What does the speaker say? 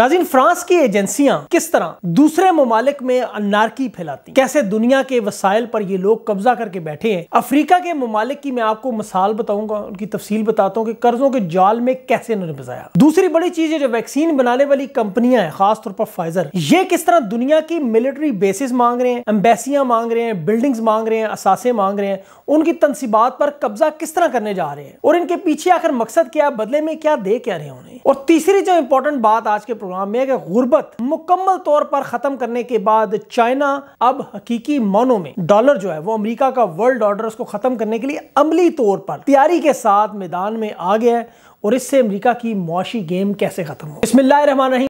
नाजिन France की एजेंसियां किस तरह दूसरे ममालिक में अनारकी फैलाती कैसे दुनिया के वसाइल पर ये लोग कब्जा करके बैठे हैं अफ्रीका के ममालिक की मैं आपको मिसाल बताऊंगा उनकी तफसील बताता हूँ कि कर्जों के जाल में कैसे इन्होंने बजाया दूसरी बड़ी चीज है जो वैक्सीन बनाने वाली कंपनियां हैं खासतौर पर फाइजर ये किस तरह दुनिया की मिलिट्री बेसिस मांग रहे हैं एम्बेसियां मांग रहे हैं बिल्डिंग्स मांग रहे हैं असासे मांग रहे हैं उनकी तनसीबात पर कब्जा किस तरह करने जा रहे हैं और इनके पीछे आखिर मकसद क्या बदले में क्या दे क्या रहे हैं उन्हें और तीसरी जो इंपॉर्टेंट बात आज के प्रोग्राम में गुर्बत मुकम्मल तौर पर खत्म करने के बाद चाइना अब हकीकी मानों में डॉलर जो है वो अमेरिका का वर्ल्ड ऑर्डर उसको खत्म करने के लिए अमली तौर पर तैयारी के साथ मैदान में आ गया है और इससे अमरीका की मुआशी गेम कैसे खत्म हो इसमें